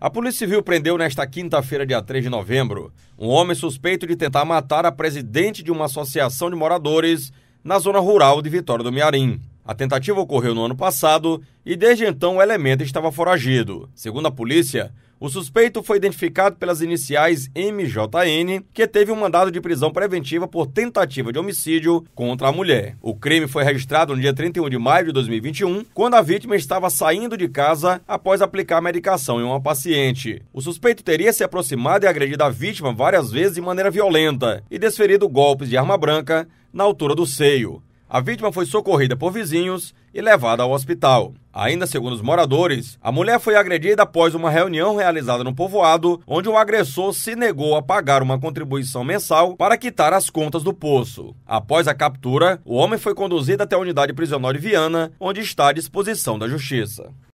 A Polícia Civil prendeu nesta quinta-feira, dia 3 de novembro, um homem suspeito de tentar matar a presidente de uma associação de moradores na zona rural de Vitória do Mearim. A tentativa ocorreu no ano passado e desde então o elemento estava foragido. Segundo a polícia, o suspeito foi identificado pelas iniciais MJN, que teve um mandado de prisão preventiva por tentativa de homicídio contra a mulher. O crime foi registrado no dia 31 de maio de 2021, quando a vítima estava saindo de casa após aplicar medicação em uma paciente. O suspeito teria se aproximado e agredido a vítima várias vezes de maneira violenta e desferido golpes de arma branca na altura do seio. A vítima foi socorrida por vizinhos e levada ao hospital. Ainda segundo os moradores, a mulher foi agredida após uma reunião realizada no povoado, onde o agressor se negou a pagar uma contribuição mensal para quitar as contas do poço. Após a captura, o homem foi conduzido até a unidade prisional de Viana, onde está à disposição da justiça.